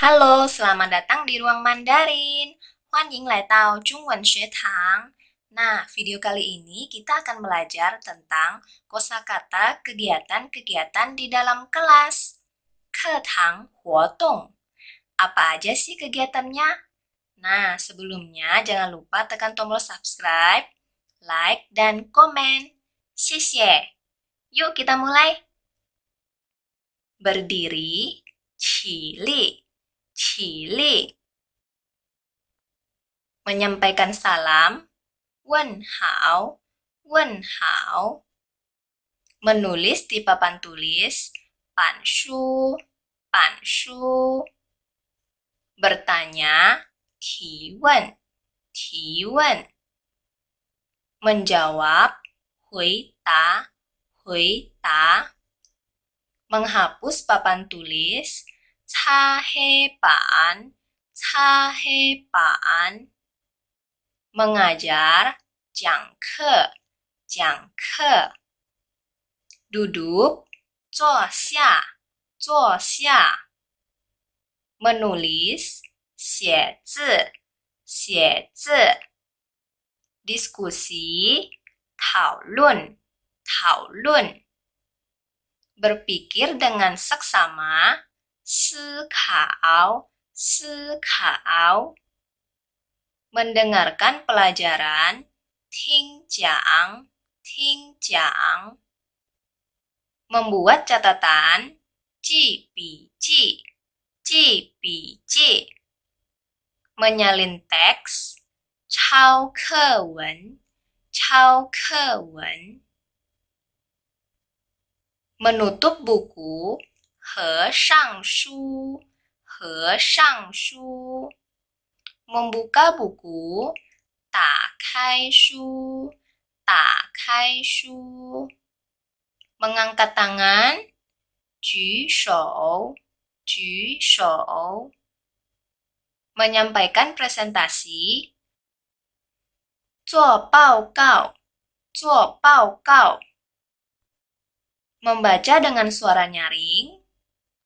Halo, selamat datang di Ruang Mandarin. Huan Ying Lai Tao Chung Wen Xue Tang. Nah, video kali ini kita akan belajar tentang kosakata kegiatan-kegiatan di dalam kelas. Ketang Huotong. Apa aja sih kegiatannya? Nah, sebelumnya jangan lupa tekan tombol subscribe, like, dan komen. Xie Yuk kita mulai. Berdiri, cilik. Chile. Menyampaikan salam, Wen Hao, Wen Hao. Menulis di papan tulis, Pan Shu, Pan Shu. Bertanya, Ti Wen, Ti Wen. Menjawab, Hui Ta, Hui Ta. Menghapus papan tulis, 차해반, 차해반. Mengajar, jangke, jangke, Duduk, 坐下,坐下. Menulis, 写字,写字. Diskusi, 讨论,讨论. Berpikir dengan seksama, 思考思考 mendengarkan pelajaran 听讲听讲。membuat membuat catatan 记笔记记笔记。menyalin menyalin teks 抄课文抄课文。menutup menutup buku 和尚书和尚书 membuka buku 打开书打开书 mengangkat tangan menyampaikan presentasi membaca dengan suara nyaring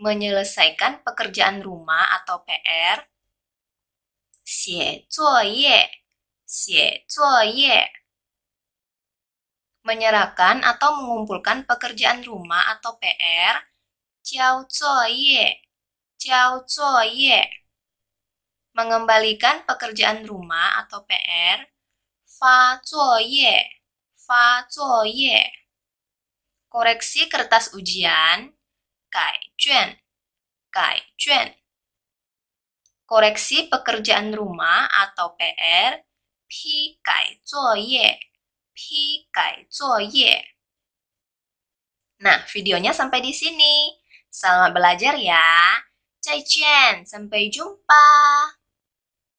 menyelesaikan pekerjaan rumah atau PR. menyerahkan atau mengumpulkan pekerjaan rumah atau PR. mengembalikan pekerjaan rumah atau PR. fa fa koreksi kertas ujian koreksi pekerjaan rumah atau PR pi pi ye. Nah, videonya sampai di sini. Selamat belajar ya. Cai Sampai jumpa.